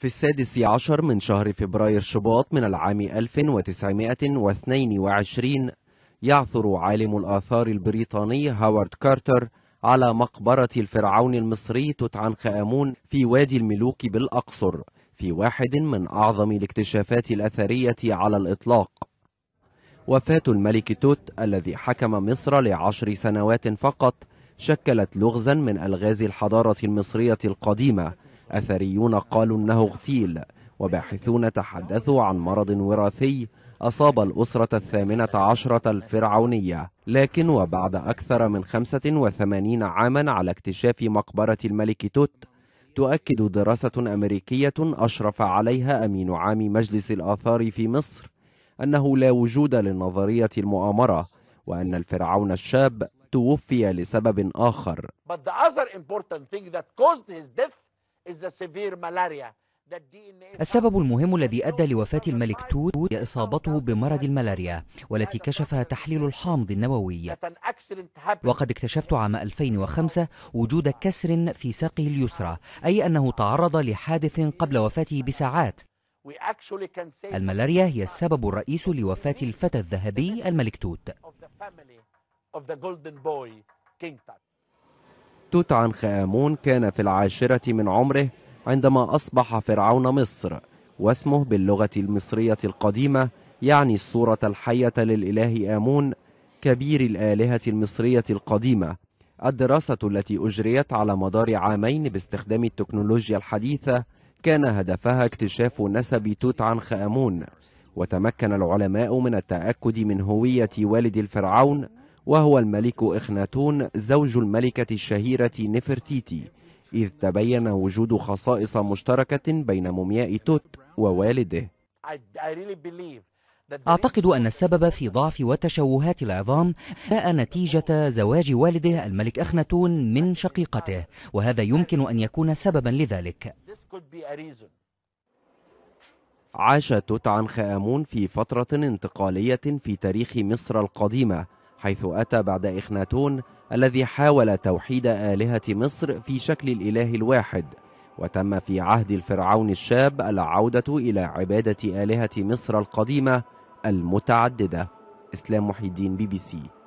في السادس عشر من شهر فبراير شباط من العام 1922 يعثر عالم الآثار البريطاني هاوارد كارتر على مقبرة الفرعون المصري توت عنخ آمون في وادي الملوك بالأقصر في واحد من أعظم الاكتشافات الأثرية على الإطلاق وفاة الملك توت الذي حكم مصر لعشر سنوات فقط شكلت لغزا من ألغاز الحضارة المصرية القديمة أثريون قالوا أنه اغتيل وباحثون تحدثوا عن مرض وراثي أصاب الأسرة الثامنة عشرة الفرعونية لكن وبعد أكثر من 85 عاما على اكتشاف مقبرة الملك توت تؤكد دراسة أمريكية أشرف عليها أمين عام مجلس الآثار في مصر أنه لا وجود لنظرية المؤامرة وأن الفرعون الشاب توفي لسبب آخر But the other important thing that caused his death السبب المهم الذي أدى لوفاة الملك توت هي إصابته بمرض الملاريا والتي كشفها تحليل الحامض النووي وقد اكتشفت عام 2005 وجود كسر في ساقه اليسرى أي أنه تعرض لحادث قبل وفاته بساعات الملاريا هي السبب الرئيس لوفاة الفتى الذهبي الملك توت توت عنخ آمون كان في العاشرة من عمره عندما أصبح فرعون مصر واسمه باللغة المصرية القديمة يعني الصورة الحية للإله آمون كبير الآلهة المصرية القديمة الدراسة التي أجريت على مدار عامين باستخدام التكنولوجيا الحديثة كان هدفها اكتشاف نسب توت عنخ آمون وتمكن العلماء من التأكد من هوية والد الفرعون وهو الملك إخناتون زوج الملكة الشهيرة نفرتيتي إذ تبين وجود خصائص مشتركة بين مومياء توت ووالده أعتقد أن السبب في ضعف وتشوهات العظام جاء نتيجة زواج والده الملك أخناتون من شقيقته وهذا يمكن أن يكون سببا لذلك عاش توت عنخ آمون في فترة انتقالية في تاريخ مصر القديمة حيث أتى بعد إخناتون الذي حاول توحيد آلهة مصر في شكل الإله الواحد وتم في عهد الفرعون الشاب العودة إلى عبادة آلهة مصر القديمة المتعددة إسلام محي الدين بي بي سي